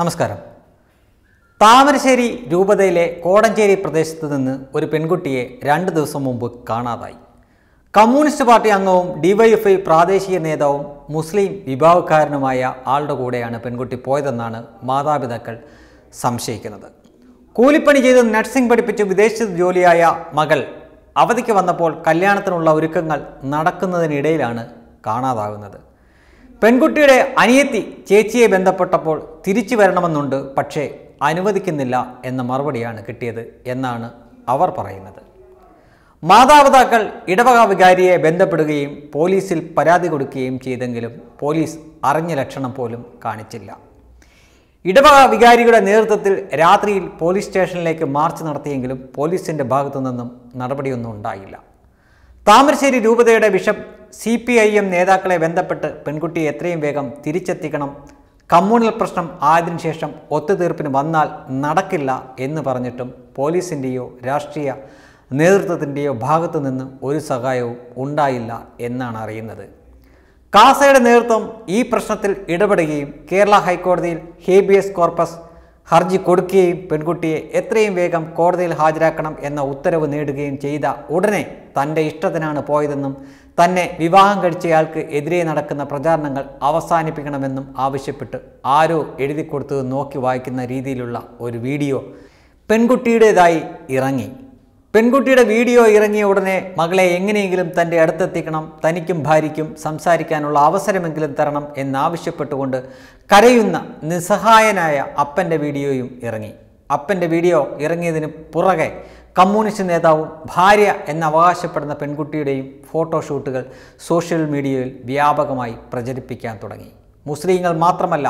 നമസ്കാരം താമരശ്ശേരി രൂപതയിലെ കോടഞ്ചേരി പ്രദേശത്ത് നിന്ന് ഒരു പെൺകുട്ടിയെ രണ്ട് ദിവസം മുമ്പ് കാണാതായി കമ്മ്യൂണിസ്റ്റ് പാർട്ടി അംഗവും ഡിവൈഎഫ്ഐ പ്രാദേശിക നേതാവും മുസ്ലിം വിഭാഗക്കാരനുമായ ആളുടെ കൂടെയാണ് പെൺകുട്ടി പോയതെന്നാണ് മാതാപിതാക്കൾ സംശയിക്കുന്നത് കൂലിപ്പണി ചെയ്ത് നഴ്സിംഗ് പഠിപ്പിച്ച് വിദേശത്ത് ജോലിയായ മകൾ അവധിക്ക് വന്നപ്പോൾ കല്യാണത്തിനുള്ള ഒരുക്കങ്ങൾ നടക്കുന്നതിനിടയിലാണ് കാണാതാകുന്നത് പെൺകുട്ടിയുടെ അനിയത്തി ചേച്ചിയെ ബന്ധപ്പെട്ടപ്പോൾ തിരിച്ചു വരണമെന്നുണ്ട് പക്ഷേ അനുവദിക്കുന്നില്ല എന്ന മറുപടിയാണ് കിട്ടിയത് എന്നാണ് അവർ പറയുന്നത് മാതാപിതാക്കൾ ഇടവക വികാരിയെ ബന്ധപ്പെടുകയും പോലീസിൽ പരാതി കൊടുക്കുകയും ചെയ്തെങ്കിലും പോലീസ് അറിഞ്ഞ ലക്ഷണം പോലും കാണിച്ചില്ല ഇടവക വികാരിയുടെ നേതൃത്വത്തിൽ രാത്രിയിൽ പോലീസ് സ്റ്റേഷനിലേക്ക് മാർച്ച് നടത്തിയെങ്കിലും പോലീസിൻ്റെ ഭാഗത്തു നിന്നും നടപടിയൊന്നും ഉണ്ടായില്ല താമരശ്ശേരി രൂപതയുടെ bishop C P I M നേതാക്കളെ ബന്ധപ്പെട്ട് പെൺകുട്ടിയെ എത്രയും വേഗം തിരിച്ചെത്തിക്കണം കമ്മ്യൂണൽ പ്രശ്നം ആയതിനു ശേഷം ഒത്തുതീർപ്പിന് വന്നാൽ നടക്കില്ല എന്ന് പറഞ്ഞിട്ടും പോലീസിൻ്റെയോ രാഷ്ട്രീയ നേതൃത്വത്തിൻ്റെയോ ഭാഗത്തു നിന്ന് ഒരു സഹായവും ഉണ്ടായില്ല എന്നാണ് അറിയുന്നത് കാസയുടെ നേതൃത്വം ഈ പ്രശ്നത്തിൽ ഇടപെടുകയും കേരള ഹൈക്കോടതിയിൽ ഹേബിയസ് കോർപ്പസ് ഹർജി കൊടുക്കുകയും പെൺകുട്ടിയെ എത്രയും വേഗം കോടതിയിൽ ഹാജരാക്കണം എന്ന ഉത്തരവ് നേടുകയും ചെയ്ത ഉടനെ തൻ്റെ ഇഷ്ടത്തിനാണ് പോയതെന്നും തന്നെ വിവാഹം കഴിച്ചയാൾക്ക് എതിരെ നടക്കുന്ന പ്രചാരണങ്ങൾ അവസാനിപ്പിക്കണമെന്നും ആവശ്യപ്പെട്ട് ആരോ എഴുതി കൊടുത്തത് നോക്കി വായിക്കുന്ന രീതിയിലുള്ള ഒരു വീഡിയോ പെൺകുട്ടിയുടേതായി ഇറങ്ങി പെൺകുട്ടിയുടെ വീഡിയോ ഇറങ്ങിയ ഉടനെ മകളെ എങ്ങനെയെങ്കിലും തൻ്റെ അടുത്തെത്തിക്കണം തനിക്കും ഭാര്യയ്ക്കും സംസാരിക്കാനുള്ള അവസരമെങ്കിലും തരണം എന്നാവശ്യപ്പെട്ടുകൊണ്ട് കരയുന്ന നിസ്സഹായനായ അപ്പൻ്റെ വീഡിയോയും ഇറങ്ങി അപ്പൻ്റെ വീഡിയോ ഇറങ്ങിയതിന് പുറകെ കമ്മ്യൂണിസ്റ്റ് നേതാവും ഭാര്യ എന്നവകാശപ്പെടുന്ന പെൺകുട്ടിയുടെയും ഫോട്ടോഷൂട്ടുകൾ സോഷ്യൽ മീഡിയയിൽ വ്യാപകമായി പ്രചരിപ്പിക്കാൻ തുടങ്ങി മുസ്ലിങ്ങൾ മാത്രമല്ല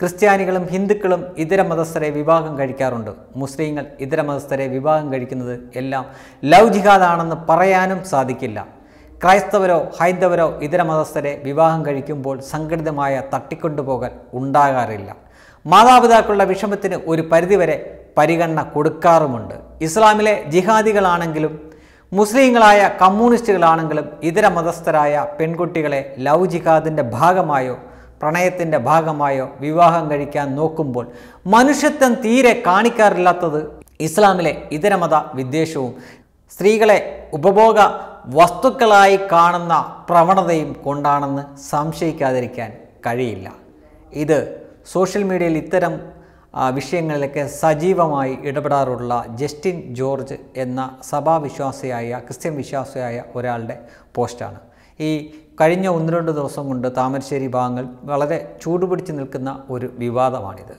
ക്രിസ്ത്യാനികളും ഹിന്ദുക്കളും ഇതര മതസ്ഥരെ വിവാഹം കഴിക്കാറുണ്ട് മുസ്ലിങ്ങൾ ഇതര മതസ്ഥരെ വിവാഹം കഴിക്കുന്നത് എല്ലാം ലവ് ജിഹാദാണെന്ന് പറയാനും സാധിക്കില്ല ക്രൈസ്തവരോ ഹൈന്ദവരോ ഇതര മതസ്ഥരെ വിവാഹം കഴിക്കുമ്പോൾ സംഘടിതമായ തട്ടിക്കൊണ്ടുപോകൽ ഉണ്ടാകാറില്ല മാതാപിതാക്കളുടെ വിഷമത്തിന് ഒരു പരിധിവരെ പരിഗണന കൊടുക്കാറുമുണ്ട് ഇസ്ലാമിലെ ജിഹാദികളാണെങ്കിലും മുസ്ലിങ്ങളായ കമ്മ്യൂണിസ്റ്റുകളാണെങ്കിലും ഇതര മതസ്ഥരായ പെൺകുട്ടികളെ ലവ് ജിഹാദിൻ്റെ ഭാഗമായോ പ്രണയത്തിൻ്റെ ഭാഗമായോ വിവാഹം കഴിക്കാൻ നോക്കുമ്പോൾ മനുഷ്യത്വം തീരെ കാണിക്കാറില്ലാത്തത് ഇസ്ലാമിലെ ഇതരമത വിദ്വേഷവും സ്ത്രീകളെ ഉപഭോഗ വസ്തുക്കളായി കാണുന്ന പ്രവണതയും കൊണ്ടാണെന്ന് സംശയിക്കാതിരിക്കാൻ കഴിയില്ല ഇത് സോഷ്യൽ മീഡിയയിൽ ഇത്തരം വിഷയങ്ങളിലൊക്കെ സജീവമായി ഇടപെടാറുള്ള ജസ്റ്റിൻ ജോർജ് എന്ന സഭാവിശ്വാസിയായ ക്രിസ്ത്യൻ വിശ്വാസിയായ ഒരാളുടെ പോസ്റ്റാണ് ഈ കഴിഞ്ഞ ഒന്ന് രണ്ട് ദിവസം കൊണ്ട് താമരശ്ശേരി ഭാഗങ്ങൾ വളരെ ചൂടുപിടിച്ച് നിൽക്കുന്ന ഒരു വിവാദമാണിത്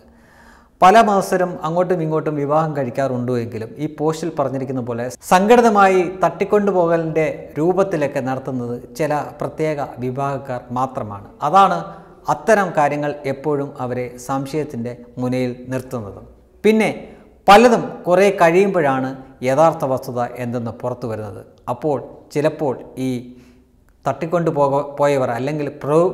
പല മത്സരം അങ്ങോട്ടും ഇങ്ങോട്ടും വിവാഹം കഴിക്കാറുണ്ടോ എങ്കിലും ഈ പോസ്റ്റിൽ പറഞ്ഞിരിക്കുന്ന പോലെ സംഘടിതമായി തട്ടിക്കൊണ്ടുപോകലിൻ്റെ രൂപത്തിലൊക്കെ നടത്തുന്നത് ചില പ്രത്യേക വിവാഹക്കാർ മാത്രമാണ് അതാണ് അത്തരം കാര്യങ്ങൾ എപ്പോഴും അവരെ സംശയത്തിൻ്റെ മുനയിൽ നിർത്തുന്നത് പിന്നെ പലതും കുറേ കഴിയുമ്പോഴാണ് യഥാർത്ഥ വസ്തുത എന്തെന്ന് പുറത്തു വരുന്നത് അപ്പോൾ ചിലപ്പോൾ ഈ തട്ടിക്കൊണ്ടു പോക പോയവർ അല്ലെങ്കിൽ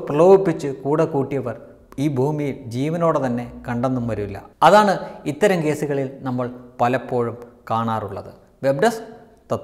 പ്രലോഭിപ്പിച്ച് കൂടെ കൂട്ടിയവർ ഈ ഭൂമിയിൽ ജീവനോടെ തന്നെ കണ്ടെന്നും വരില്ല അതാണ് ഇത്തരം കേസുകളിൽ നമ്മൾ പലപ്പോഴും കാണാറുള്ളത് വെബ് ഡെസ്ക്